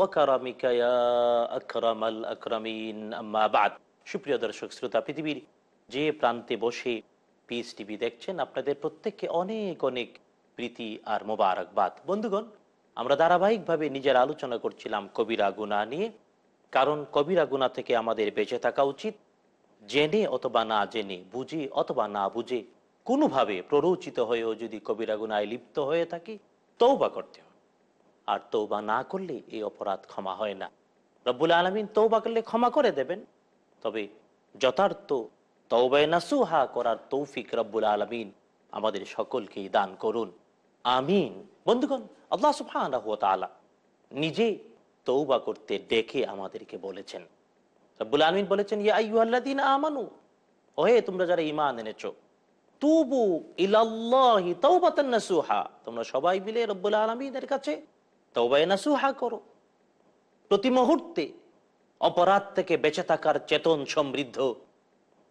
সুপ্রিয় দর্শক শ্রোতা পৃথিবীর যে প্রান্তে বসে পিস টিভি দেখছেন আপনাদের প্রত্যেককে অনেক অনেক প্রীতি আর মোবারকবাদ বন্ধুগণ আমরা ধারাবাহিকভাবে নিজের আলোচনা করছিলাম কবিরা গুণা নিয়ে কারণ কবিরা গুণা থেকে আমাদের বেঁচে থাকা উচিত জেনে অথবা না জেনে বুঝে অথবা না বুঝে কোনোভাবে প্ররোচিত হয়েও যদি কবিরা গুণায় লিপ্ত হয়ে থাকি তৌবা করতে আর তৌবা না করলে এই অপরাধ ক্ষমা হয় না রব্বুল আলমিন তৌবা করলে ক্ষমা করে দেবেন তবে যথার্থ তৌবায় নাসুহা করার তৌফিক রব্বুল আলমিন আমাদের সকলকেই দান করুন আমিন বন্ধুগণ আল্লাহ সুফান নিজে তৌবা করতে ডেকে আমাদেরকে বলেছেন রব্বুল আলমিন বলেছেন ইয়া আইয়ুহাল্লাদিন আমানু ওহে তোমরা যারা ইমান এনেছ তুবু ইলাল্লাহি তাওবাতান নাসুহা তোমরা সবাই মিলে রব্বুল আলমিনের কাছে না সুহা করো প্রতি মুহূর্তে অপরাধ থেকে বেঁচে থাকার চেতন সমৃদ্ধ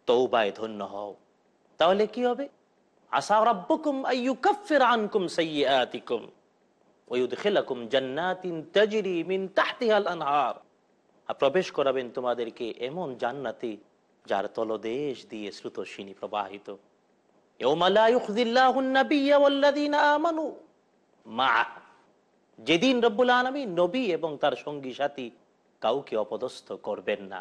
তৌবায় ধন্য হও তাহলে কি হবে আনকুম আনহার প্রবেশ করাবেন তোমাদেরকে এমন জান্নাতি যার তলদেশ দিয়ে শ্রুতসিনী প্রবাহিত يوم لا যেদিন রব্বুল আলমী নবী এবং তার সঙ্গী সাথী কাউকে অপদস্থ করবেন না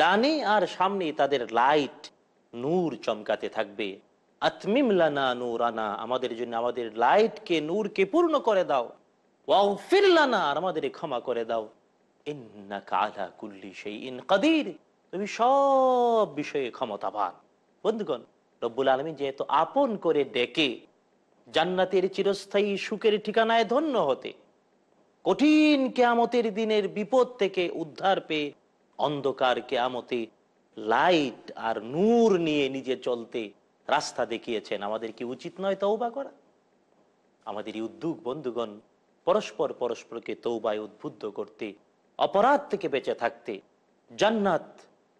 ডানে আর সামনে তাদের লাইট নূর চমকাতে থাকবে নূর আনা আমাদের জন্য আমাদের লাইটকে নূরকে পূর্ণ করে দাও ওয়াউফির আর আমাদের ক্ষমা করে দাও কুল্লি সেই ইন কাদির তুমি সব বিষয়ে ক্ষমতাবান বন্ধুগণ রব্বুল আলমী যেহেতু আপন করে ডেকে জান্নাতের চিরস্থায়ী সুখের ঠিকানায় ধন্য হতে কঠিন কেয়ামতের দিনের বিপদ থেকে উদ্ধার পেয়ে অন্ধকার কেয়ামতে লাইট আর নূর নিয়ে নিজে চলতে রাস্তা দেখিয়েছেন আমাদের কি উচিত নয় তৌবা করা আমাদের এই উদ্যোগ বন্ধুগণ পরস্পর পরস্পরকে তৌবায় উদ্বুদ্ধ করতে অপরাধ থেকে বেঁচে থাকতে জান্নাত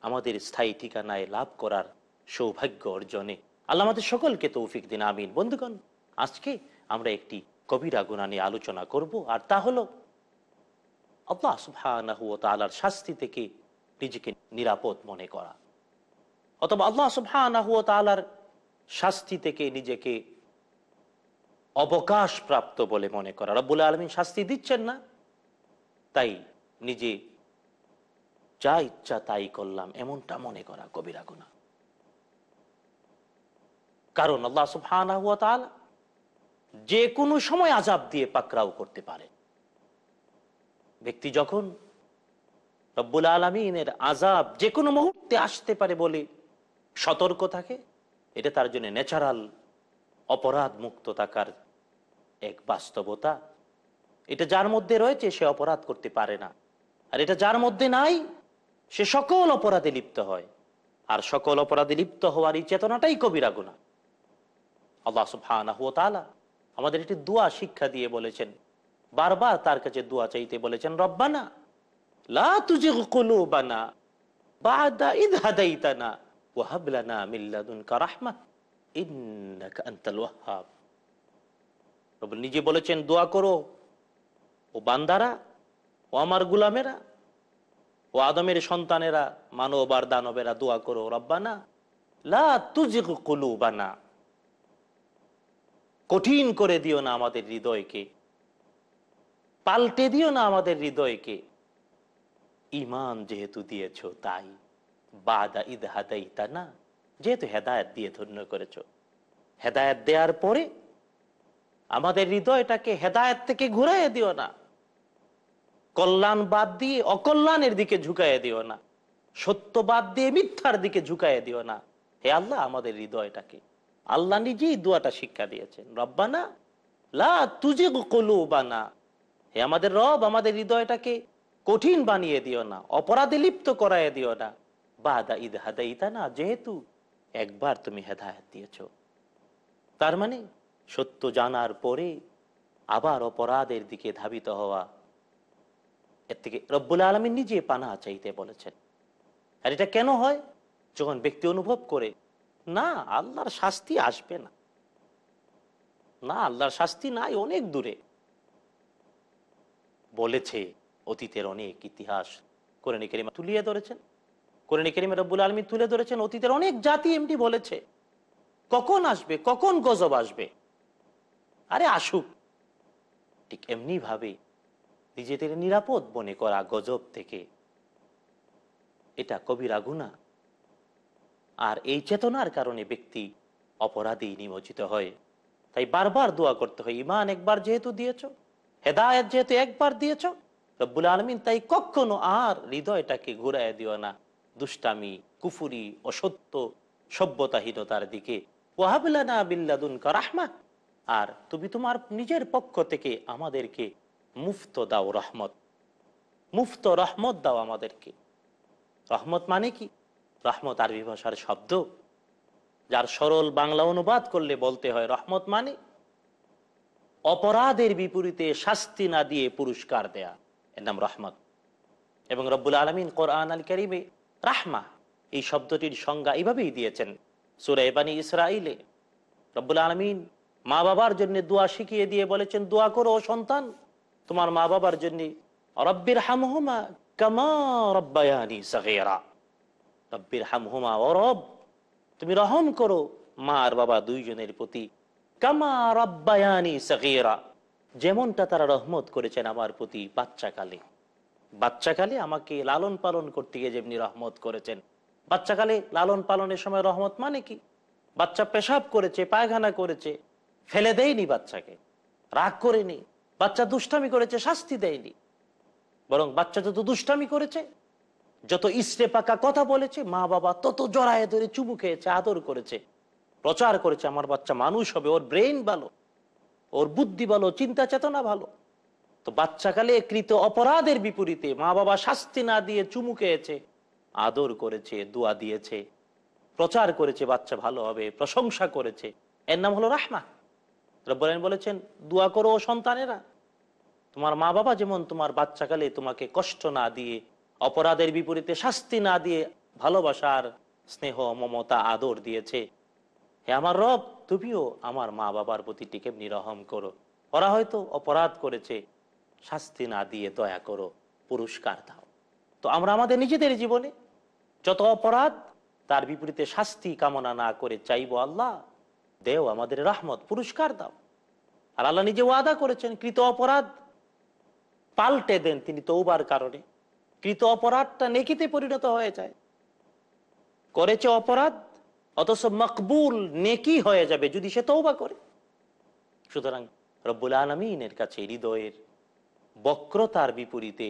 আমাদের স্থায়ী ঠিকানায় লাভ করার সৌভাগ্য অর্জনে আল্লাহ আমাদের সকলকে তৌফিক দিন আমিন বন্ধুগণ আজকে আমরা একটি কবিরা গুণা নিয়ে আলোচনা করব আর তা হলো আল্লাহ সুবহানাহু শাস্তি থেকে নিজেকে নিরাপদ মনে করা অথবা আল্লাহ সুবহানাহু শাস্তি থেকে নিজেকে অবকাশ প্রাপ্ত বলে মনে করা রব্বুল আলমিন শাস্তি দিচ্ছেন না তাই নিজে যা ইচ্ছা তাই করলাম এমনটা মনে করা কবিরা গুণা কারণ আল্লাহ সুফান যে কোনো সময় আজাব দিয়ে পাকরাও করতে পারে ব্যক্তি যখন রব্বুল আলমিনের আজাব যে কোনো মুহূর্তে আসতে পারে বলে সতর্ক থাকে এটা তার জন্য ন্যাচারাল অপরাধ মুক্ত থাকার এক বাস্তবতা এটা যার মধ্যে রয়েছে সে অপরাধ করতে পারে না আর এটা যার মধ্যে নাই সে সকল অপরাধে লিপ্ত হয় আর সকল অপরাধে লিপ্ত হওয়ার এই চেতনাটাই কবিরাগুনা আল্লাহ সুফানাহ তালা আমাদের একটি দোয়া শিক্ষা দিয়ে বলেছেন বারবার তার কাছে দোয়া চাইতে বলেছেন রব্বানা নিজে বলেছেন দোয়া করো ও বান্দারা ও আমার গুলামেরা ও আদমের সন্তানেরা মানব আর দানবেরা দোয়া করো রব্বানা লা তুজি বানা কঠিন করে দিও না আমাদের হৃদয়কে পাল্টে দিও না আমাদের হৃদয়কে ইমান যেহেতু দিয়েছ তাই বাদা ঈদ হাতাইতা না যেহেতু হেদায়ত দিয়ে ধন্য করেছ হেদায়ত দেওয়ার পরে আমাদের হৃদয়টাকে হেদায়ত থেকে ঘুরাই দিও না কল্যাণ বাদ দিয়ে অকল্যাণের দিকে ঝুঁকাই দিও না সত্য বাদ দিয়ে মিথ্যার দিকে ঝুঁকাই দিও না হে আল্লাহ আমাদের হৃদয়টাকে আল্লাহ নিজেই দোয়াটা শিক্ষা দিয়েছেন রব্বানা লা তুজে কলু বানা হে আমাদের রব আমাদের হৃদয়টাকে কঠিন বানিয়ে দিও না অপরাধে লিপ্ত করাইয়া দিও না বাদা ঈদ হাদা না যেহেতু একবার তুমি হেদায়াত দিয়েছ তার মানে সত্য জানার পরে আবার অপরাধের দিকে ধাবিত হওয়া এর থেকে রব্বুল আলমী নিজে পানা চাইতে বলেছেন আর এটা কেন হয় যখন ব্যক্তি অনুভব করে না আল্লাহর শাস্তি আসবে না না আল্লাহর শাস্তি নাই অনেক দূরে বলেছে অতীতের অনেক ইতিহাস কোরআন করিমা তুলিয়ে ধরেছেন কোরআন করিমা রব্বুল আলমী তুলে ধরেছেন অতীতের অনেক জাতি এমনি বলেছে কখন আসবে কখন গজব আসবে আরে আসুক ঠিক এমনি ভাবে নিজেদের নিরাপদ মনে করা গজব থেকে এটা কবিরা গুণা আর এই চেতনার কারণে ব্যক্তি অপরাধী নিমজ্জিত হয় তাই বারবার দোয়া করতে হয় ইমান একবার যেহেতু দিয়েছ হেদায়ত যেহেতু একবার দিয়েছ রব্বুল আলমিন তাই কখনো আর হৃদয়টাকে ঘুরাই দিও না দুষ্টামি কুফুরি অসত্য সভ্যতাহীনতার দিকে ওয়াহাবুল্লানা বিল্লাদুন রাহমা আর তুমি তোমার নিজের পক্ষ থেকে আমাদেরকে মুফত দাও রহমত মুফত রহমত দাও আমাদেরকে রহমত মানে কি রহমত আরবি ভাষার শব্দ যার সরল বাংলা অনুবাদ করলে বলতে হয় রহমত মানে অপরাধের বিপরীতে শাস্তি না দিয়ে পুরস্কার দেয়া এর নাম রহমত এবং রব্বুল আলমিন কোরআন আল করিমে রাহমা এই শব্দটির সংজ্ঞা এইভাবেই দিয়েছেন সুরাইবানী ইসরাইলে রব্বুল আলমিন মা বাবার জন্য দোয়া শিখিয়ে দিয়ে বলেছেন দোয়া করো সন্তান তোমার মা বাবার জন্য রব্বির হামহমা কামা রব্বায়ানি সহেরা রব্বির হামহুমা অরব তুমি রহম করো মা আর বাবা দুইজনের প্রতি কামা রব্বায়ানি সকিরা যেমনটা তারা রহমত করেছেন আমার প্রতি বাচ্চাকালে বাচ্চাকালে আমাকে লালন পালন করতে গিয়ে যেমনি রহমত করেছেন বাচ্চাকালে লালন পালনের সময় রহমত মানে কি বাচ্চা পেশাব করেছে পায়খানা করেছে ফেলে দেয়নি বাচ্চাকে রাগ করেনি বাচ্চা দুষ্টামি করেছে শাস্তি দেয়নি বরং বাচ্চা যত দুষ্টামি করেছে যত ইসরে পাকা কথা বলেছে মা বাবা তত জড়ায় ধরে চুমু খেয়েছে আদর করেছে প্রচার করেছে আমার বাচ্চা মানুষ হবে ওর ব্রেন ভালো ওর বুদ্ধি ভালো চিন্তা চেতনা ভালো তো বাচ্চাকালে কৃত অপরাধের বিপরীতে মা বাবা শাস্তি না দিয়ে চুমু খেয়েছে আদর করেছে দোয়া দিয়েছে প্রচার করেছে বাচ্চা ভালো হবে প্রশংসা করেছে এর নাম হলো রাহমা রব্বরাইন বলেছেন দোয়া করো ও সন্তানেরা তোমার মা বাবা যেমন তোমার বাচ্চাকালে তোমাকে কষ্ট না দিয়ে অপরাধের বিপরীতে শাস্তি না দিয়ে ভালোবাসার স্নেহ মমতা আদর দিয়েছে হে আমার রব তুমিও আমার মা বাবার প্রতি টিকে নিরহম করো ওরা হয়তো অপরাধ করেছে শাস্তি না দিয়ে দয়া করো পুরস্কার দাও তো আমরা আমাদের নিজেদের জীবনে যত অপরাধ তার বিপরীতে শাস্তি কামনা না করে চাইব আল্লাহ দেও আমাদের রাহমত পুরস্কার দাও আর আল্লাহ নিজে ওয়াদা করেছেন কৃত অপরাধ পাল্টে দেন তিনি তৌবার কারণে কৃত অপরাধটা নেকিতে পরিণত হয়ে যায় করেছে অপরাধ অথচ মকবুল নেকি হয়ে যাবে যদি সে তৌবা করে সুতরাং রব্বুল আলমিনের কাছে হৃদয়ের বক্রতার বিপরীতে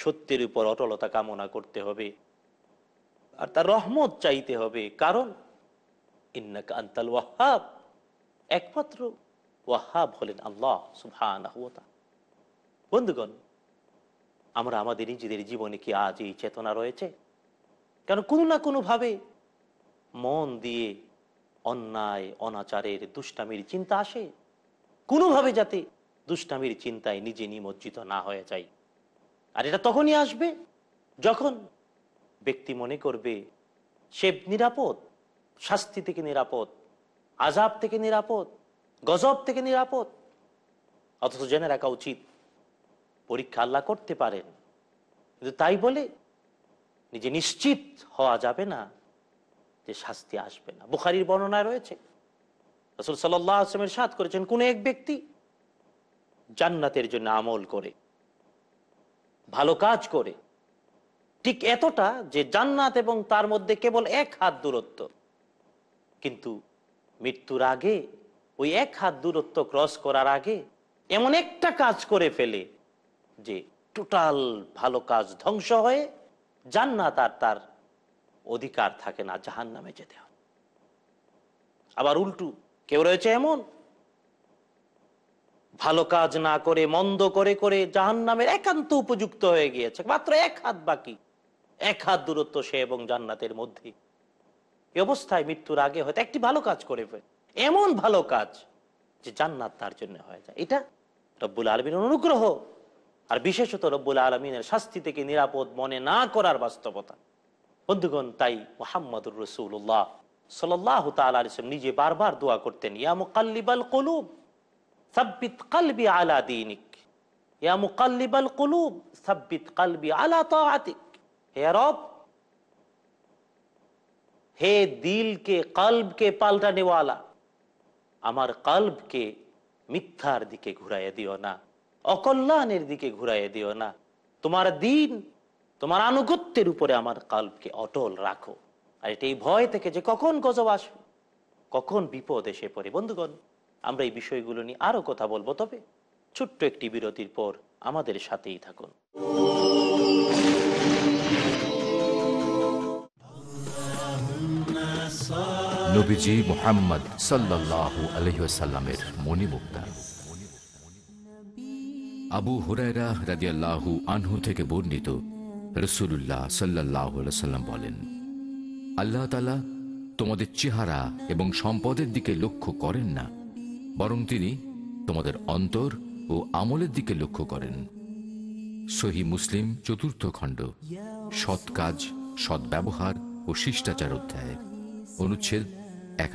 সত্যের উপর অটলতা কামনা করতে হবে আর তার রহমত চাইতে হবে কারণ ইন্নাক আন্তাল ওয়াহাব একমাত্র ওয়াহাব হলেন আল্লাহ সুবহান বন্ধুগণ আমরা আমাদের নিজেদের জীবনে কি আজ এই চেতনা রয়েছে কেন কোনো না কোনোভাবে মন দিয়ে অন্যায় অনাচারের দুষ্টামির চিন্তা আসে কোনোভাবে যাতে দুষ্টামির চিন্তায় নিজে নিমজ্জিত না হয়ে যায় আর এটা তখনই আসবে যখন ব্যক্তি মনে করবে সে নিরাপদ শাস্তি থেকে নিরাপদ আজাব থেকে নিরাপদ গজব থেকে নিরাপদ অথচ জেনে রাখা উচিত পরীক্ষা আল্লাহ করতে পারেন কিন্তু তাই বলে নিজে নিশ্চিত হওয়া যাবে না যে শাস্তি আসবে না বুখারির বর্ণনা রয়েছে রসুল সাল্লাহ আসলামের সাথ করেছেন কোন এক ব্যক্তি জান্নাতের জন্য আমল করে ভালো কাজ করে ঠিক এতটা যে জান্নাত এবং তার মধ্যে কেবল এক হাত দূরত্ব কিন্তু মৃত্যুর আগে ওই এক হাত দূরত্ব ক্রস করার আগে এমন একটা কাজ করে ফেলে যে টোটাল ভালো কাজ ধ্বংস হয়ে যান না তার তার অধিকার থাকে না জাহান নামে যেতে হয় আবার উল্টু কেউ রয়েছে এমন ভালো কাজ না করে মন্দ করে করে জাহান নামের একান্ত উপযুক্ত হয়ে গিয়েছে মাত্র এক হাত বাকি এক হাত দূরত্ব সে এবং জান্নাতের মধ্যে এ অবস্থায় মৃত্যুর আগে হয়তো একটি ভালো কাজ করে এমন ভালো কাজ যে জান্নাত তার জন্য হয়ে যায় এটা রব্বুল আলমীর অনুগ্রহ আর বিশেষত রব্বুল আলমিনের শাস্তি থেকে নিরাপদ মনে না করার বাস্তবতা বন্ধুগণ তাই মোহাম্মদুর রসুল্লাহ সাল্লাহ নিজে বারবার দোয়া করতেন কলুব সাব্বিত কালবি আলা দিনিক কলুব সাব্বিত কালবি আলা হে রব হে দিলকে পাল্টা নেওয়ালা আমার কল্বকে মিথ্যার দিকে ঘুরাইয়া দিও না অকল্যাণের দিকে ঘুরাইয়ে দিও না তোমার দিন তোমার আনুগত্যের উপরে আমার কাল্পকে অটল রাখো আর এটা এই ভয় থেকে যে কখন গজব আসবে কখন বিপদ এসে পড়ে বন্ধুগণ আমরা এই বিষয়গুলো নিয়ে আরো কথা বলবো তবে ছোট্ট একটি বিরতির পর আমাদের সাথেই থাকুন মোহাম্মদ সাল্লাহ আলহিসাল্লামের মণিমুক্তা আবু হুরায়রা রাদিয়াল্লাহু আনহু থেকে বর্ণিত রসুল্লাহ সাল্লাহ সাল্লাম বলেন আল্লাহ তালা তোমাদের চেহারা এবং সম্পদের দিকে লক্ষ্য করেন না বরং তিনি তোমাদের অন্তর ও আমলের দিকে লক্ষ্য করেন সহি মুসলিম চতুর্থ খণ্ড সৎ কাজ সৎ ব্যবহার ও শিষ্টাচার অধ্যায় অনুচ্ছেদ এক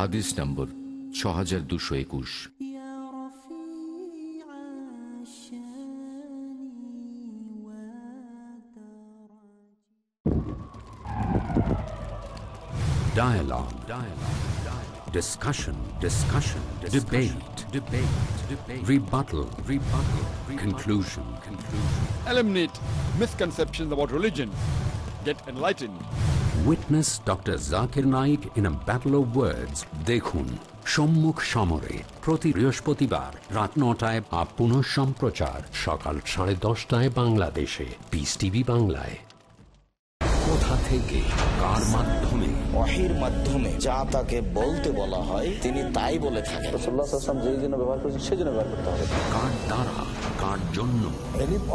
হাদিস নম্বর ছ হাজার দুশো একুশ Dialogue. Dialogue. Dialogue. Discussion. Discussion. Discussion. Debate. Debate. Debate. Rebuttal. Rebuttal. Conclusion. Conclusion. Eliminate misconceptions about religion. Get enlightened. Witness Dr. Zakir Naik in a battle of words. দেখুন সম্মুখ সমরে প্রতি বৃহস্পতিবার রাত নটায় আপ সম্প্রচার সকাল সাড়ে দশটায় বাংলাদেশে বিস টিভি বাংলায় কোথা থেকে কার মাধ্যমে অহির মাধ্যমে যা তাকে বলতে বলা হয় তিনি তাই বলে থাকেন রসুল্লাহ জন্য ব্যবহার করছেন সেই জন্য ব্যবহার করতে হবে কার দ্বারা কার জন্য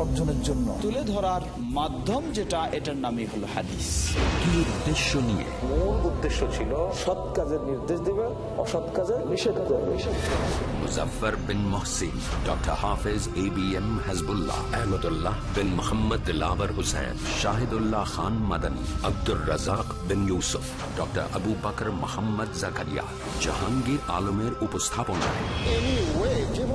অর্জনের জন্য তুলে ধরার মাধ্যম যেটা এটার নামই হলো হাদিস কি উদ্দেশ্য নিয়ে মূল উদ্দেশ্য ছিল সৎ কাজের নির্দেশ দিবে অসৎ কাজের নিষেধ করবে বিন Mohsin doctor Hafez A B M bin Mohammad Khan Abdur Razzak doctor Abu Mohammad Jahangir আলমের উপস্থাপনায়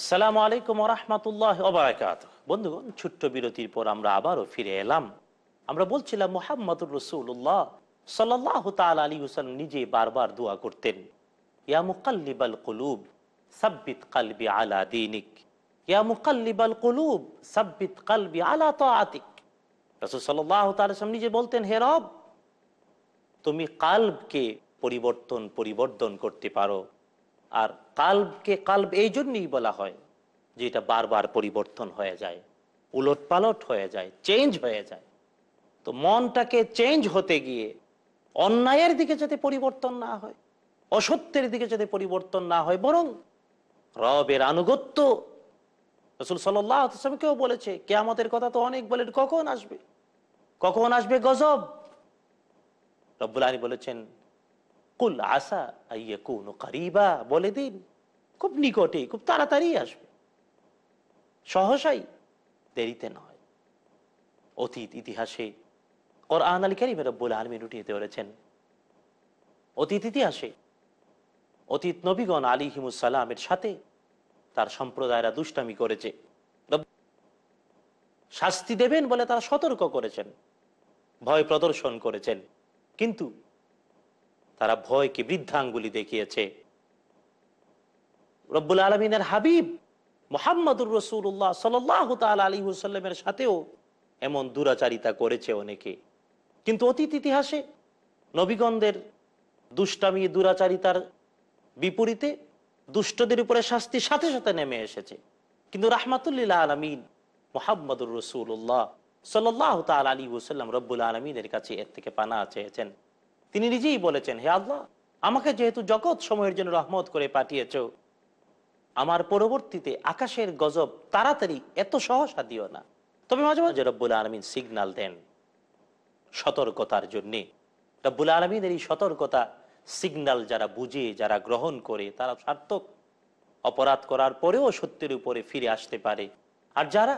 আসসালামু আলাইকুম রহমতুল্লাহ ওবরাকাত বন্ধুগণ ছোট্ট বিরতির পর আমরা আবারও ফিরে এলাম আমরা বলছিলাম মোহাম্মদুর রসুল্লাহ সাল্লাহ তাল আলী হুসান নিজে বারবার দোয়া করতেন ইয়া মুকাল্লিবাল কলুব সাব্বিত কালবি আলা দিনিক ইয়া মুকাল্লিবাল কলুব সাব্বিত কালবি আলা তো আতিক রসুল সাল্লাহ তালাম নিজে বলতেন হে রব তুমি কালবকে পরিবর্তন পরিবর্তন করতে পারো আর কাল্বকে কাল্ব এই জন্যই বলা হয় যে এটা বারবার পরিবর্তন হয়ে যায় উলট পালট হয়ে যায় চেঞ্জ হয়ে যায় তো মনটাকে চেঞ্জ হতে গিয়ে অন্যায়ের দিকে যাতে পরিবর্তন না হয় অসত্যের দিকে যাতে পরিবর্তন না হয় বরং রবের আনুগত্য রসুল কেউ বলেছে কে আমাদের কথা তো অনেক বলেন কখন আসবে কখন আসবে গজব রব্বুল আলী বলেছেন কুল আসা আইয়া কোন কারিবা বলে দিন খুব নিকটে খুব তাড়াতাড়ি আসবে সহসাই দেরিতে নয় অতীত ইতিহাসে কোরআন আলী কারিম রব্বুল আলমী রুটিয়ে ধরেছেন অতীত ইতিহাসে অতীত নবীগণ আলী হিমুসালামের সাথে তার সম্প্রদায়রা দুষ্টামি করেছে শাস্তি দেবেন বলে তারা সতর্ক করেছেন ভয় প্রদর্শন করেছেন কিন্তু তারা ভয়কে বৃদ্ধাঙ্গুলি দেখিয়েছে রব্বুল আলমিনের হাবিব মোহাম্মদুর রসুল্লাহ সাল তাল আলী হুসাল্লামের সাথেও এমন দুরাচারিতা করেছে অনেকে কিন্তু অতীত ইতিহাসে নবীগণদের দুষ্টামি দুরাচারিতার বিপরীতে দুষ্টদের উপরে শাস্তি সাথে সাথে নেমে এসেছে কিন্তু রাহমাতুল্লিল্লা আলমিন মোহাম্মদুর রসুল্লাহ সাল্লাহ তাল আলী হুসাল্লাম রব্বুল আলমিনের কাছে এর থেকে পানা চেয়েছেন তিনি নিজেই বলেছেন হে আল্লাহ আমাকে যেহেতু জগৎ সময়ের জন্য রহমত করে পাঠিয়েছ আমার পরবর্তীতে আকাশের গজব তাড়াতাড়ি এত সহসা দিও না তবে মাঝে মাঝে রব্বুল আলমিন সিগনাল দেন সতর্কতার জন্যে রব্বুল আলমিনের এই সতর্কতা সিগনাল যারা বুঝে যারা গ্রহণ করে তারা সার্থক অপরাধ করার পরেও সত্যের উপরে ফিরে আসতে পারে আর যারা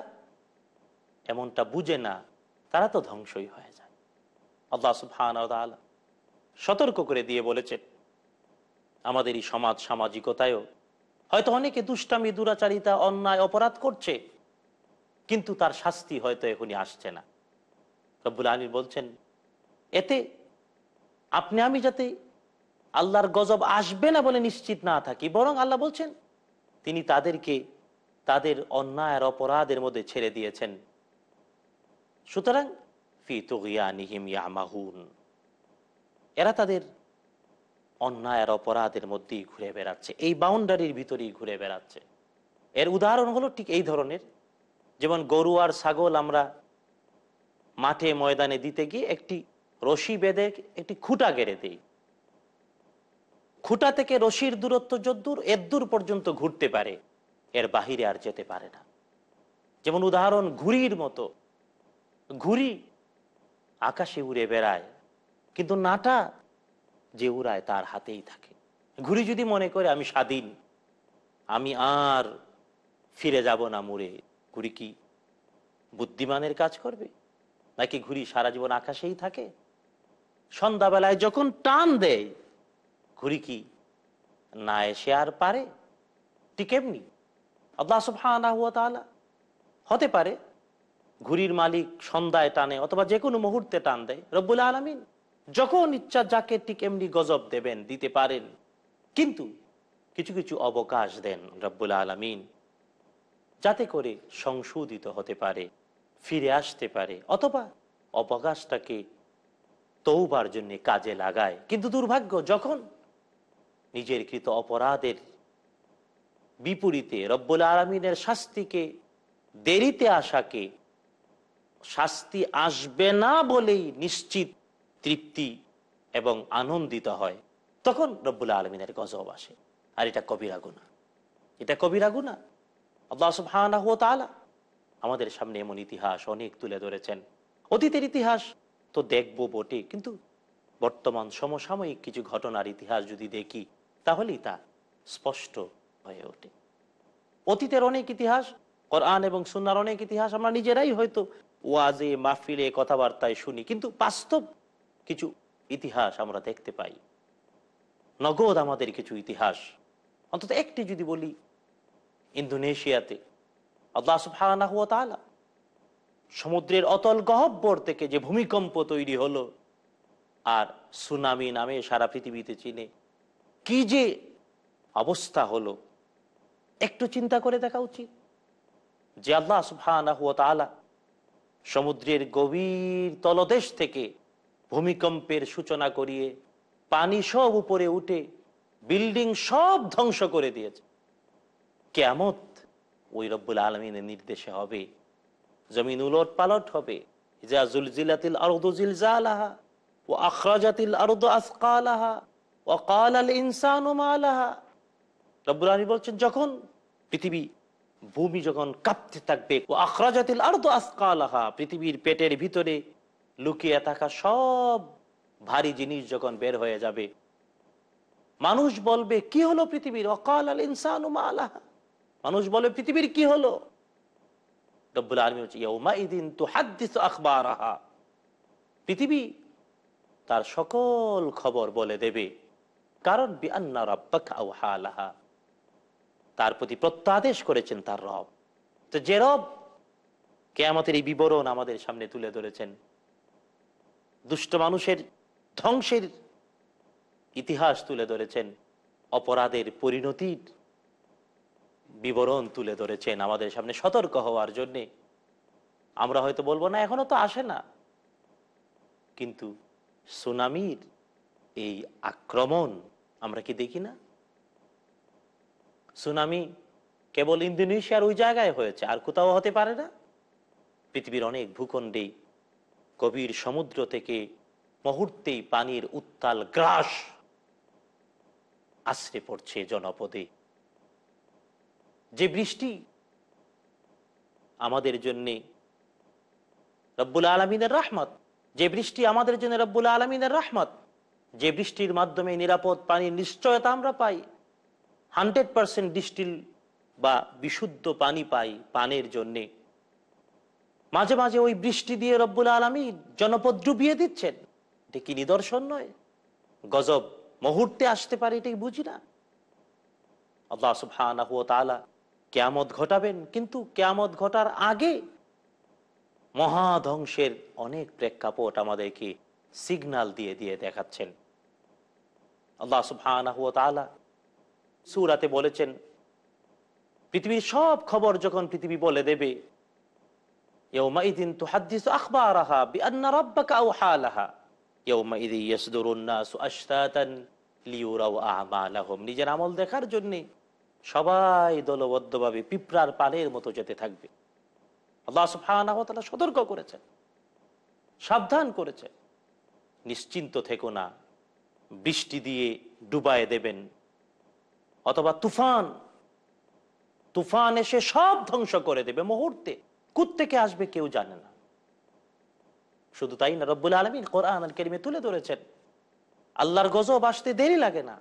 এমনটা বুঝে না তারা তো ধ্বংসই হয়ে যায় আল্লাহ সুফান আল্লাহ সতর্ক করে দিয়ে বলেছেন আমাদের এই সমাজ সামাজিকতায়ও হয়তো অনেকে দুষ্টামি দুরাচারিতা অন্যায় অপরাধ করছে কিন্তু তার শাস্তি হয়তো এখনই আসছে না রব্বুল আলী বলছেন এতে আপনি আমি যাতে আল্লাহর গজব আসবে না বলে নিশ্চিত না থাকি বরং আল্লাহ বলছেন তিনি তাদেরকে তাদের অন্যায়ের অপরাধের মধ্যে ছেড়ে দিয়েছেন সুতরাং এরা তাদের অন্যায় আর অপরাধের মধ্যেই ঘুরে বেড়াচ্ছে এই বাউন্ডারির ভিতরেই ঘুরে বেড়াচ্ছে এর উদাহরণ হলো ঠিক এই ধরনের যেমন গরু আর ছাগল আমরা মাঠে ময়দানে দিতে গিয়ে একটি রশি বেঁধে একটি খুঁটা গেড়ে দিই খুঁটা থেকে রশির দূরত্ব যদ্দূর দূর পর্যন্ত ঘুরতে পারে এর বাহিরে আর যেতে পারে না যেমন উদাহরণ ঘুড়ির মতো ঘুড়ি আকাশে উড়ে বেড়ায় কিন্তু নাটা যে উড়ায় তার হাতেই থাকে ঘুরি যদি মনে করে আমি স্বাধীন আমি আর ফিরে যাব না মুড়ে ঘুরি কি বুদ্ধিমানের কাজ করবে নাকি ঘুরি সারা জীবন আকাশেই থাকে সন্ধ্যাবেলায় যখন টান দেয় ঘুরি কি না এসে আর পারে ঠিক এমনি হুয়া হতে পারে ঘুরির মালিক সন্ধ্যায় টানে অথবা যে কোনো মুহূর্তে টান দেয় রব্বুল আলমিন যখন ইচ্ছা যাকে ঠিক এমনি গজব দেবেন দিতে পারেন কিন্তু কিছু কিছু অবকাশ দেন রব্বুল আলমিন যাতে করে সংশোধিত হতে পারে ফিরে আসতে পারে অথবা অবকাশটাকে তৌবার জন্য কাজে লাগায় কিন্তু দুর্ভাগ্য যখন নিজের কৃত অপরাধের বিপরীতে রব্বুল আলমিনের শাস্তিকে দেরিতে আসাকে শাস্তি আসবে না বলেই নিশ্চিত তৃপ্তি এবং আনন্দিত হয় তখন রব্বুল্লা আলমিনের গজব আসে আর এটা কবিরা গুণা এটা কবিরা গুণা আল্লাহ হুয়া তালা আমাদের সামনে এমন ইতিহাস অনেক তুলে ধরেছেন অতীতের ইতিহাস তো দেখবো বটে কিন্তু বর্তমান সমসাময়িক কিছু ঘটনার ইতিহাস যদি দেখি তাহলেই তা স্পষ্ট হয়ে ওঠে অতীতের অনেক ইতিহাস কোরআন এবং সুনার অনেক ইতিহাস আমরা নিজেরাই হয়তো ওয়াজে মাহফিলে কথাবার্তায় শুনি কিন্তু বাস্তব কিছু ইতিহাস আমরা দেখতে পাই নগদ আমাদের কিছু ইতিহাস অন্তত একটি যদি বলি ইন্দোনেশিয়াতে আল্লাহ সমুদ্রের অতল গহব্বর থেকে যে ভূমিকম্প তৈরি হলো আর সুনামি নামে সারা পৃথিবীতে চিনে কি যে অবস্থা হলো একটু চিন্তা করে দেখা উচিত যে আল্লাহ সুফানা হুয়া তালা সমুদ্রের গভীর তলদেশ থেকে ভূমিকম্পের সূচনা করিয়ে পানি সব উপরে উঠে বিল্ডিং সব ধ্বংস করে দিয়েছে কেমত ওই রব্বুল আলমিনের নির্দেশে হবে জমিন উলট পালট হবে যা জুলজিলাতিল আরদ জিলজালাহা ও আখরাজাতিল আরদ আসকালাহা ও কাল আল ইনসান রব্বুল আলমী বলছেন যখন পৃথিবী ভূমি যখন কাঁপতে থাকবে ও আখরাজাতিল আরদ আসকালাহা পৃথিবীর পেটের ভিতরে লুকিয়ে থাকা সব ভারী জিনিস যখন বের হয়ে যাবে মানুষ বলবে কি হলো পৃথিবীর অকাল আল ইনসান মানুষ বলে পৃথিবীর কি হলো রব্বুল আলমী হচ্ছে ইয়ৌমাইদিন তো পৃথিবী তার সকল খবর বলে দেবে কারণ তার প্রতি প্রত্যাদেশ করেছেন তার রব তো যে রব কেয়ামতের এই বিবরণ আমাদের সামনে তুলে ধরেছেন দুষ্ট মানুষের ধ্বংসের ইতিহাস তুলে ধরেছেন অপরাধের পরিণতির বিবরণ তুলে ধরেছেন আমাদের সামনে সতর্ক হওয়ার জন্যে আমরা হয়তো বলবো না এখনো তো আসে না কিন্তু সুনামির এই আক্রমণ আমরা কি দেখি না সুনামি কেবল ইন্দোনেশিয়ার ওই জায়গায় হয়েছে আর কোথাও হতে পারে না পৃথিবীর অনেক ভূখণ্ডেই গভীর সমুদ্র থেকে মুহূর্তেই পানির উত্তাল গ্রাস আশ্রে পড়ছে জনপদে যে বৃষ্টি আমাদের জন্যে রব্বুল আলমিনের রাহমত যে বৃষ্টি আমাদের জন্য রব্বুল আলমিনের রাহমত যে বৃষ্টির মাধ্যমে নিরাপদ পানির নিশ্চয়তা আমরা পাই হান্ড্রেড পারসেন্ট ডিস্টিল বা বিশুদ্ধ পানি পাই পানের জন্যে মাঝে মাঝে ওই বৃষ্টি দিয়ে রব্বুল আলমী জনপদ ডুবিয়ে দিচ্ছেন এটা কি নিদর্শন নয় গজব মুহূর্তে আসতে পারে এটাই বুঝি না কেয়ামত ঘটাবেন কিন্তু কেয়ামত ঘটার আগে মহা ধ্বংসের অনেক প্রেক্ষাপট আমাদেরকে সিগনাল দিয়ে দিয়ে দেখাচ্ছেন আল্লাহ সুবহানাহু ওয়া তাআলা বলেছেন পৃথিবীর সব খবর যখন পৃথিবী বলে দেবে নিজের আমল দেখার জন্য সবাই দলবদ্ধভাবে পিঁপড়ার পালের মতো যেতে থাকবে আল্লাহ সুফানা সতর্ক করেছেন সাবধান করেছে নিশ্চিন্ত থেকো না বৃষ্টি দিয়ে ডুবায় দেবেন অথবা তুফান তুফান এসে সব ধ্বংস করে দেবে মুহূর্তে থেকে আসবে কেউ জানে না শুধু তাই না রব্বুল আলমিন কোরআন কেরিমে তুলে ধরেছেন আল্লাহর গজব আসতে দেরি লাগে না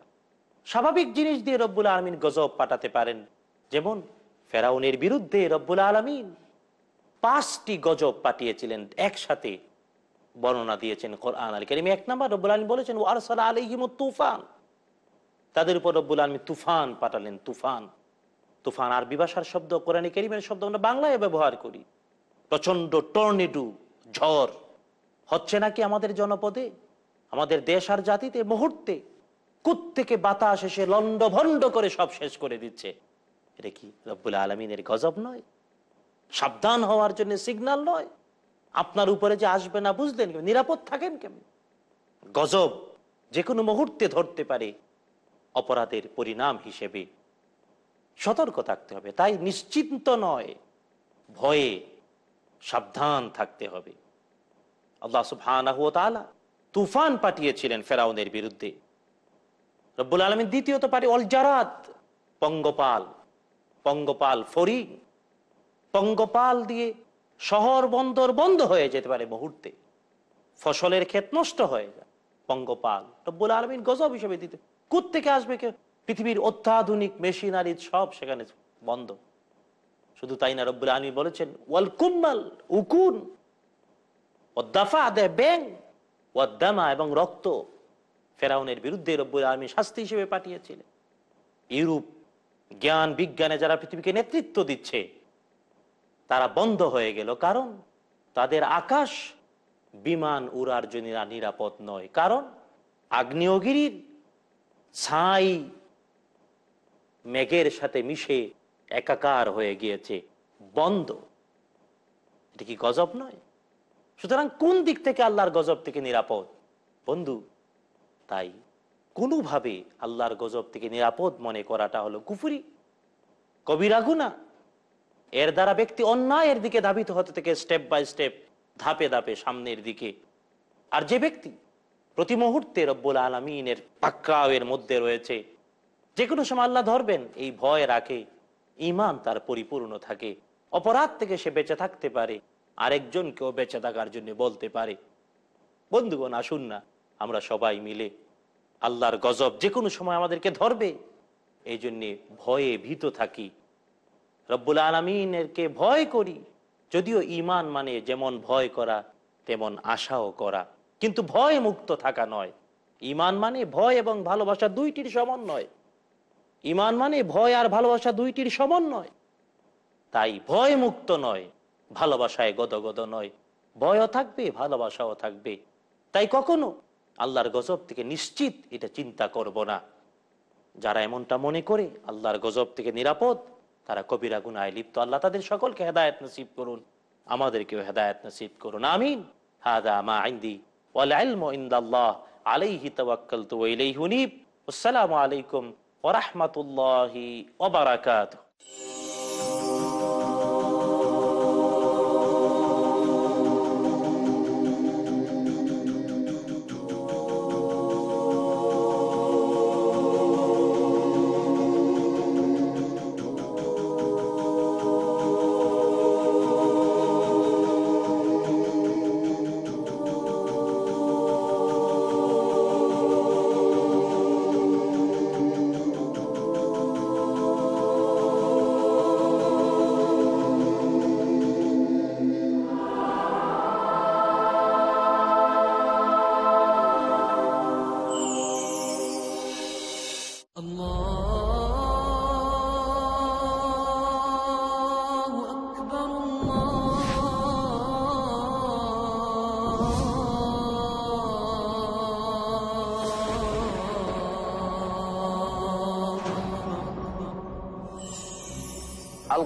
স্বাভাবিক জিনিস দিয়ে রব্বুল আলমিন গজব পাঠাতে পারেন যেমন ফেরাউনের বিরুদ্ধে রব্বুল আলমিন পাঁচটি গজব পাঠিয়েছিলেন একসাথে বর্ণনা দিয়েছেন কোরআন আল কেরিমে এক নম্বর রব্বুল আলম বলেছেন ওয়ারসাল আলহিম তুফান তাদের উপর রব্বুল আলমী তুফান পাঠালেন তুফান তুফান আরবি ভাষার শব্দ কোরআনী কেরিমের শব্দ আমরা বাংলায় ব্যবহার করি প্রচন্ড টর্নেডু ঝড় হচ্ছে নাকি আমাদের জনপদে আমাদের দেশ আর জাতিতে মুহূর্তে থেকে বাতাস এসে ভন্ড করে সব শেষ করে দিচ্ছে এটা কি রব্বুল আলমিনের গজব নয় সাবধান হওয়ার জন্য সিগনাল নয় আপনার উপরে যে আসবে না বুঝলেন নিরাপদ থাকেন কেমন গজব যে কোনো মুহূর্তে ধরতে পারে অপরাধের পরিণাম হিসেবে সতর্ক থাকতে হবে তাই নিশ্চিন্ত নয় ভয়ে সাবধান থাকতে হবে আল্লাহ সুবহানাহু তালা তুফান পাঠিয়েছিলেন ফেরাউনের বিরুদ্ধে রব্বুল আলমিন দ্বিতীয়ত পারে অলজারাত পঙ্গপাল পঙ্গপাল ফরি পঙ্গপাল দিয়ে শহর বন্দর বন্ধ হয়ে যেতে পারে মুহূর্তে ফসলের ক্ষেত নষ্ট হয়ে যায় পঙ্গপাল রব্বুল আলমিন গজব হিসেবে দিতে থেকে আসবে কেউ পৃথিবীর অত্যাধুনিক মেশিনারি সব সেখানে বন্ধ শুধু তাই না রব্বুল আলমী বলেছেন ওয়াল কুম্মাল উকুন অদ্দাফা দে ব্যাং দামা এবং রক্ত ফেরাউনের বিরুদ্ধে রব্বুল আলমী শাস্তি হিসেবে পাঠিয়েছিলেন ইউরোপ জ্ঞান বিজ্ঞানে যারা পৃথিবীকে নেতৃত্ব দিচ্ছে তারা বন্ধ হয়ে গেল কারণ তাদের আকাশ বিমান উড়ার জন্য নিরাপদ নয় কারণ আগ্নেয়গিরির ছাই মেঘের সাথে মিশে একাকার হয়ে গিয়েছে বন্ধ এটা কি গজব নয় সুতরাং কোন দিক থেকে আল্লাহর গজব থেকে নিরাপদ বন্ধু তাই কোনোভাবে আল্লাহর গজব থেকে নিরাপদ মনে করাটা হলো কুফুরি কবিরাগুনা এর দ্বারা ব্যক্তি অন্যায়ের দিকে ধাবিত হতে থেকে স্টেপ বাই স্টেপ ধাপে ধাপে সামনের দিকে আর যে ব্যক্তি প্রতি মুহূর্তে রব্বুল আলমিনের পাক্কাওয়ের মধ্যে রয়েছে যে কোনো সময় আল্লাহ ধরবেন এই ভয় রাখে ইমান তার পরিপূর্ণ থাকে অপরাধ থেকে সে বেঁচে থাকতে পারে আরেকজনকেও বেঁচে থাকার জন্য বলতে পারে বন্ধুগণ আসুন না আমরা সবাই মিলে আল্লাহর গজব যে কোনো সময় আমাদেরকে ধরবে এই জন্যে ভয়ে ভীত থাকি রব্বুল আলমিনেরকে ভয় করি যদিও ইমান মানে যেমন ভয় করা তেমন আশাও করা কিন্তু ভয় মুক্ত থাকা নয় ইমান মানে ভয় এবং ভালোবাসা দুইটির সমন্বয় ইমান মানে ভয় আর ভালোবাসা দুইটির সমন্বয় তাই ভয় মুক্ত নয় ভালোবাসায় গদগদ নয় ভয়ও থাকবে ভালোবাসাও থাকবে তাই কখনো আল্লাহর গজব থেকে নিশ্চিত এটা চিন্তা করব না যারা এমনটা মনে করে আল্লাহর গজব থেকে নিরাপদ তারা কবিরা গুনায় লিপ্ত আল্লাহ তাদের সকলকে হেদায়ত নসিব করুন আমাদেরকেও হেদায়ত নসিব করুন আমিন হাদা মা আইন্দি ওয়াল আলম ইন্দাল্লাহ ওয়া আলাইকুম ورحمة الله وبركاته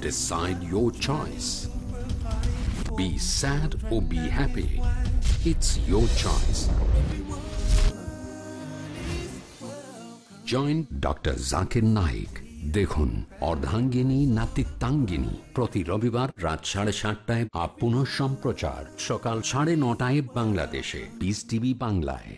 Decide your choice. Be sad or be happy. It's your choice. Joint dr Zakir naik দেখুন অর্ধাঙ্গিনী নাতিত্বাঙ্গিনী প্রতি রবিবার রাত সাড়ে সাতটায় আপ সম্প্রচার সকাল সাড়ে নটায় বাংলাদেশে পিস টিভি বাংলায়